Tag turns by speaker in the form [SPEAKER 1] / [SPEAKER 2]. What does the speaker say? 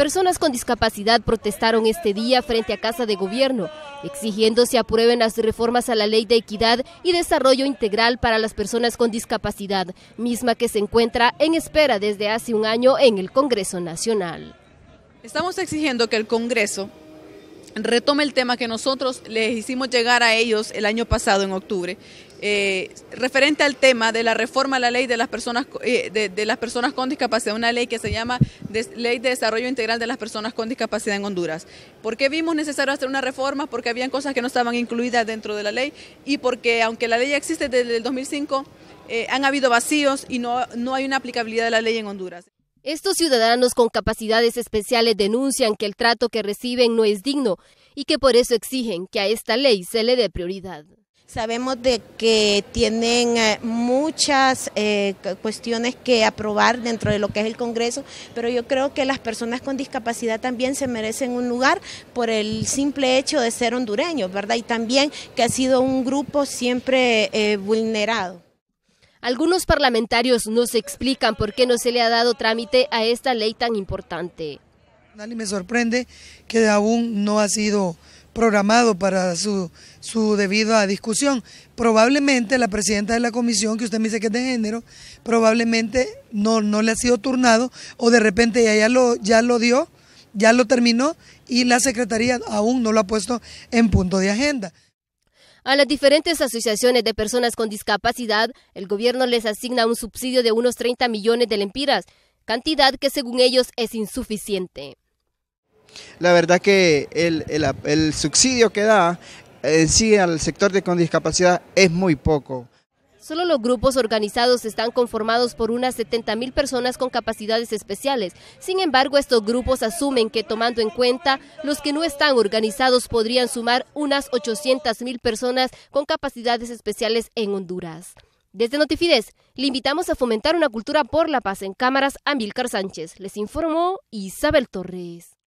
[SPEAKER 1] Personas con discapacidad protestaron este día frente a Casa de Gobierno, exigiendo se aprueben las reformas a la Ley de Equidad y Desarrollo Integral para las Personas con Discapacidad, misma que se encuentra en espera desde hace un año en el Congreso
[SPEAKER 2] Nacional. Estamos exigiendo que el Congreso retoma el tema que nosotros les hicimos llegar a ellos el año pasado, en octubre, eh, referente al tema de la reforma a la ley de las personas eh, de, las personas con discapacidad, una ley que se llama Ley de Desarrollo Integral de las Personas con Discapacidad en Honduras. ¿Por qué vimos necesario hacer una reforma? Porque habían cosas que no estaban incluidas dentro de la ley y porque aunque la ley existe desde el 2005, eh, han habido vacíos y no, no hay una aplicabilidad de la ley en Honduras. Estos ciudadanos
[SPEAKER 1] con capacidades especiales denuncian que el trato que reciben no es digno y que por eso exigen que a esta ley se le dé prioridad. Sabemos de que tienen eh,
[SPEAKER 3] muchas eh, cuestiones que aprobar dentro de lo que es el Congreso, pero yo creo que las personas con discapacidad también se merecen un lugar por el simple hecho de ser hondureños, ¿verdad? Y también que ha sido un grupo siempre eh, vulnerado.
[SPEAKER 1] Algunos parlamentarios nos explican por qué no se le ha dado trámite a esta ley tan
[SPEAKER 4] importante. mí me sorprende que aún no ha sido programado para su, su debida discusión. Probablemente la presidenta de la comisión, que usted me dice que es de género, probablemente no, no le ha sido turnado o de repente lo, ya lo dio, ya lo terminó y la secretaría aún no lo ha puesto en punto de agenda.
[SPEAKER 1] A las diferentes asociaciones de personas con discapacidad, el gobierno les asigna un subsidio de unos 30 millones de lempiras, cantidad que según ellos es insuficiente.
[SPEAKER 4] La verdad que el, subsidio que da eh, en sí al sector de con discapacidad es muy poco.
[SPEAKER 1] Solo los grupos organizados están conformados por unas 70.000 personas con capacidades especiales. Sin embargo, estos grupos asumen que tomando en cuenta los que no están organizados podrían sumar unas 800.000 personas con capacidades especiales en Honduras. Desde Notifides, le invitamos a fomentar una cultura por la paz en cámaras. Milcar Sánchez les informó Isabel Torres.